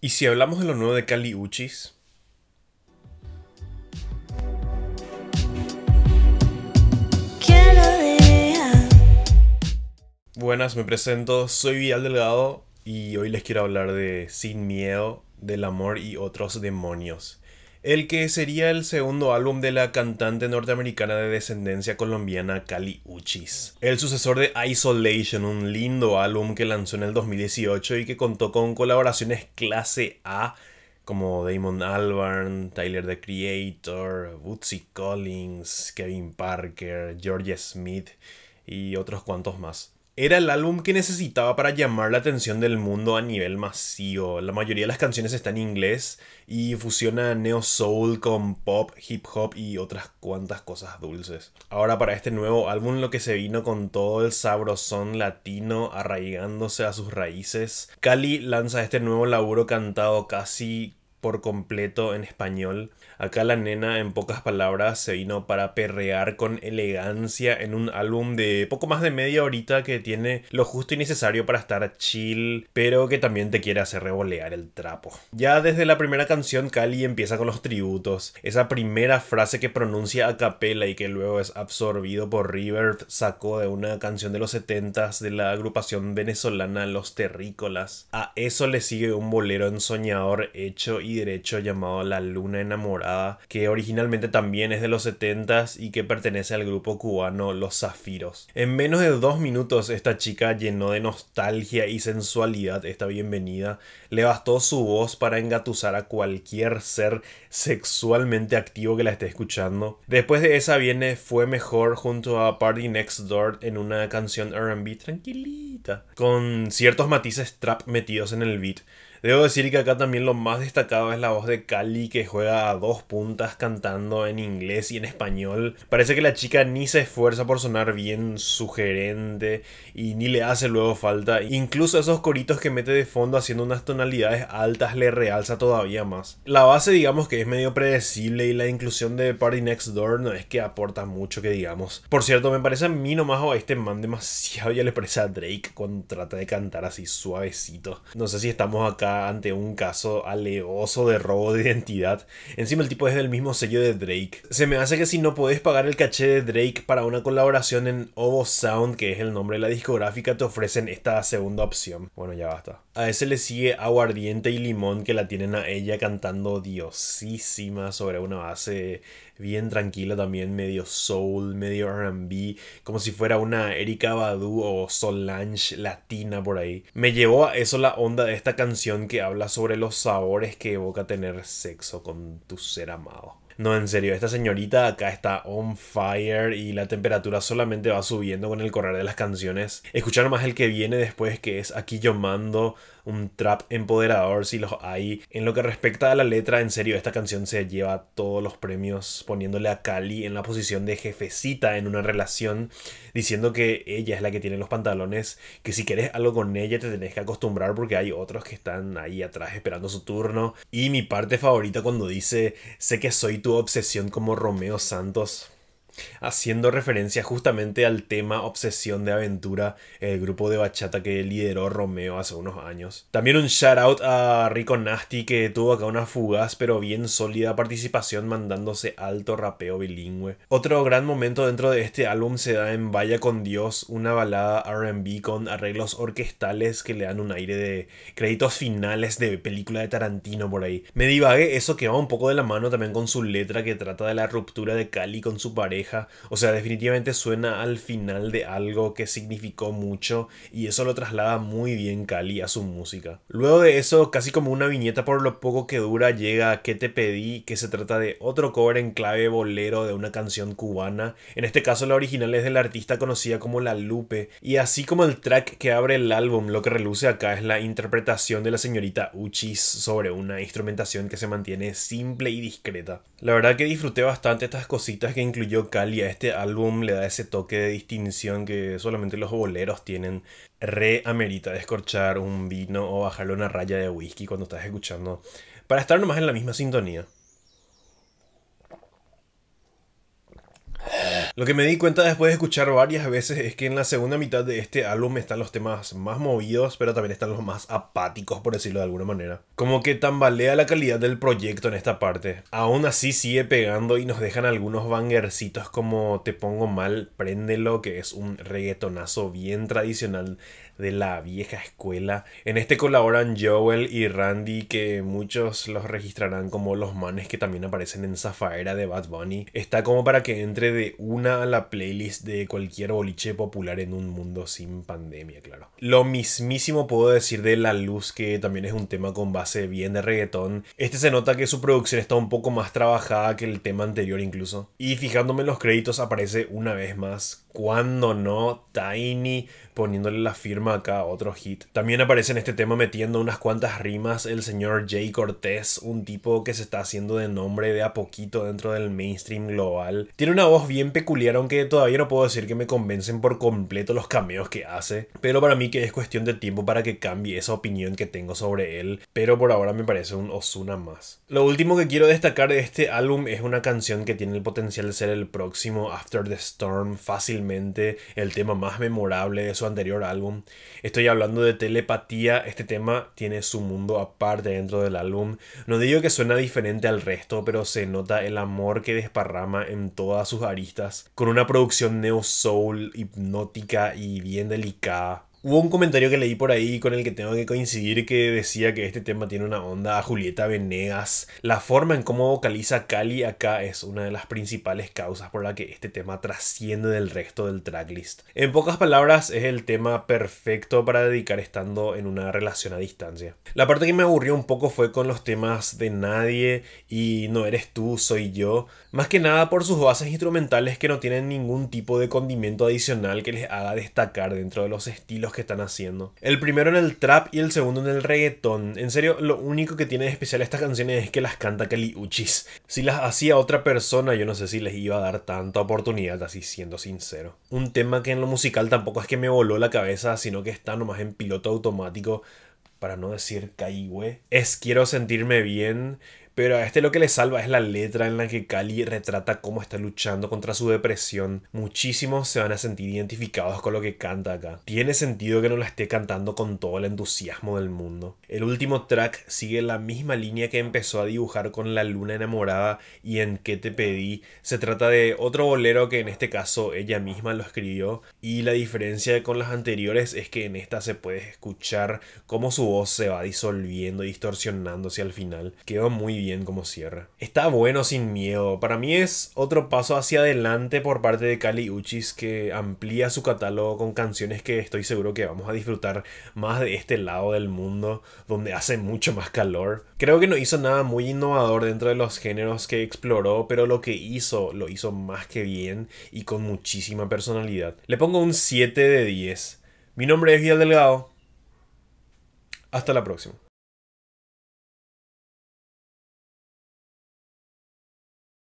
¿Y si hablamos de lo nuevo de Cali Uchis? Buenas, me presento, soy Vidal Delgado y hoy les quiero hablar de Sin Miedo, del Amor y otros demonios el que sería el segundo álbum de la cantante norteamericana de descendencia colombiana Cali Uchis. El sucesor de Isolation, un lindo álbum que lanzó en el 2018 y que contó con colaboraciones clase A como Damon Albarn, Tyler the Creator, Bootsy Collins, Kevin Parker, George Smith y otros cuantos más. Era el álbum que necesitaba para llamar la atención del mundo a nivel masivo. La mayoría de las canciones están en inglés y fusiona neo soul con pop, hip hop y otras cuantas cosas dulces. Ahora para este nuevo álbum lo que se vino con todo el sabrosón latino arraigándose a sus raíces. Cali lanza este nuevo laburo cantado casi por completo en español. Acá la nena en pocas palabras se vino para perrear con elegancia en un álbum de poco más de media horita que tiene lo justo y necesario para estar chill, pero que también te quiere hacer revolear el trapo. Ya desde la primera canción Cali empieza con los tributos, esa primera frase que pronuncia a capella y que luego es absorbido por River sacó de una canción de los 70 de la agrupación venezolana Los Terrícolas. A eso le sigue un bolero ensoñador hecho y derecho llamado La Luna Enamorada, que originalmente también es de los 70s y que pertenece al grupo cubano Los Zafiros. En menos de dos minutos esta chica llenó de nostalgia y sensualidad esta bienvenida, le bastó su voz para engatusar a cualquier ser sexualmente activo que la esté escuchando. Después de esa viene Fue Mejor junto a Party Next Door en una canción RB tranquilita, con ciertos matices trap metidos en el beat. Debo decir que acá también lo más destacado es la voz de Cali que juega a dos puntas cantando en inglés y en español. Parece que la chica ni se esfuerza por sonar bien sugerente y ni le hace luego falta. Incluso esos coritos que mete de fondo haciendo unas tonalidades altas le realza todavía más. La base digamos que es medio predecible y la inclusión de Party Next Door no es que aporta mucho que digamos. Por cierto, me parece a mí nomás o a este man demasiado ya le parece a Drake cuando trata de cantar así suavecito. No sé si estamos acá ante un caso aleoso de robo de identidad. Encima el tipo es del mismo sello de Drake. Se me hace que si no puedes pagar el caché de Drake para una colaboración en Ovo Sound, que es el nombre de la discográfica, te ofrecen esta segunda opción. Bueno, ya basta. A ese le sigue Aguardiente y Limón, que la tienen a ella cantando diosísima sobre una base bien tranquila también, medio soul, medio RB, como si fuera una Erika Badu o Solange latina por ahí. Me llevó a eso la onda de esta canción que habla sobre los sabores que evoca tener sexo con tu ser amado. No, en serio, esta señorita acá está on fire y la temperatura solamente va subiendo con el correr de las canciones. Escuchar más el que viene después que es Aquí yo mando, un trap empoderador si los hay. En lo que respecta a la letra, en serio, esta canción se lleva todos los premios poniéndole a Cali en la posición de jefecita en una relación, diciendo que ella es la que tiene los pantalones, que si querés algo con ella te tenés que acostumbrar porque hay otros que están ahí atrás esperando su turno. Y mi parte favorita cuando dice, sé que soy tu tu obsesión como Romeo Santos haciendo referencia justamente al tema Obsesión de Aventura, el grupo de bachata que lideró Romeo hace unos años. También un shout out a Rico Nasty que tuvo acá una fugaz pero bien sólida participación mandándose alto rapeo bilingüe. Otro gran momento dentro de este álbum se da en Vaya con Dios, una balada RB con arreglos orquestales que le dan un aire de créditos finales de película de Tarantino por ahí. Me divague eso que va un poco de la mano también con su letra que trata de la ruptura de Cali con su pareja o sea, definitivamente suena al final de algo que significó mucho y eso lo traslada muy bien Cali a su música. Luego de eso, casi como una viñeta por lo poco que dura, llega a ¿Qué te pedí? que se trata de otro cover en clave bolero de una canción cubana. En este caso la original es del artista conocida como La Lupe y así como el track que abre el álbum, lo que reluce acá es la interpretación de la señorita Uchis sobre una instrumentación que se mantiene simple y discreta. La verdad que disfruté bastante estas cositas que incluyó y a este álbum le da ese toque de distinción que solamente los boleros tienen. Re amerita descorchar un vino o bajarle una raya de whisky cuando estás escuchando para estar nomás en la misma sintonía. Lo que me di cuenta después de escuchar varias veces es que en la segunda mitad de este álbum están los temas más movidos, pero también están los más apáticos, por decirlo de alguna manera. Como que tambalea la calidad del proyecto en esta parte. Aún así sigue pegando y nos dejan algunos bangercitos como Te Pongo Mal, Préndelo, que es un reggaetonazo bien tradicional de la vieja escuela. En este colaboran Joel y Randy, que muchos los registrarán como los manes que también aparecen en Zafaera de Bad Bunny. Está como para que entre de una a la playlist de cualquier boliche popular en un mundo sin pandemia, claro. Lo mismísimo puedo decir de La Luz, que también es un tema con base bien de reggaetón. Este se nota que su producción está un poco más trabajada que el tema anterior incluso. Y fijándome en los créditos aparece una vez más cuando no, Tiny poniéndole la firma acá a otro hit. También aparece en este tema metiendo unas cuantas rimas el señor Jay Cortés, un tipo que se está haciendo de nombre de a poquito dentro del mainstream global. Tiene una voz bien peculiar, aunque todavía no puedo decir que me convencen por completo los cameos que hace, pero para mí que es cuestión de tiempo para que cambie esa opinión que tengo sobre él, pero por ahora me parece un Osuna más. Lo último que quiero destacar de este álbum es una canción que tiene el potencial de ser el próximo After the Storm fácilmente el tema más memorable de su anterior álbum. Estoy hablando de telepatía, este tema tiene su mundo aparte dentro del álbum. No digo que suena diferente al resto, pero se nota el amor que desparrama en todas sus aristas, con una producción neo-soul hipnótica y bien delicada Hubo un comentario que leí por ahí con el que tengo que coincidir que decía que este tema tiene una onda a Julieta Venegas. La forma en cómo vocaliza Cali acá es una de las principales causas por la que este tema trasciende del resto del tracklist. En pocas palabras, es el tema perfecto para dedicar estando en una relación a distancia. La parte que me aburrió un poco fue con los temas de Nadie y No eres tú, soy yo. Más que nada por sus bases instrumentales que no tienen ningún tipo de condimento adicional que les haga destacar dentro de los estilos que están haciendo. El primero en el trap y el segundo en el reggaetón. En serio, lo único que tiene de especial estas canciones es que las canta Kali Uchis. Si las hacía otra persona, yo no sé si les iba a dar tanta oportunidad, así siendo sincero. Un tema que en lo musical tampoco es que me voló la cabeza, sino que está nomás en piloto automático para no decir caigüe, es Quiero sentirme bien pero a este lo que le salva es la letra en la que Cali retrata cómo está luchando contra su depresión. Muchísimos se van a sentir identificados con lo que canta acá. Tiene sentido que no la esté cantando con todo el entusiasmo del mundo. El último track sigue la misma línea que empezó a dibujar con La Luna Enamorada y En qué te pedí. Se trata de otro bolero que en este caso ella misma lo escribió y la diferencia con las anteriores es que en esta se puede escuchar cómo su voz se va disolviendo distorsionándose al final. Quedó muy bien como cierra. Está bueno sin miedo. Para mí es otro paso hacia adelante por parte de Cali Uchis que amplía su catálogo con canciones que estoy seguro que vamos a disfrutar más de este lado del mundo donde hace mucho más calor. Creo que no hizo nada muy innovador dentro de los géneros que exploró, pero lo que hizo lo hizo más que bien y con muchísima personalidad. Le pongo un 7 de 10. Mi nombre es Vial Delgado. Hasta la próxima.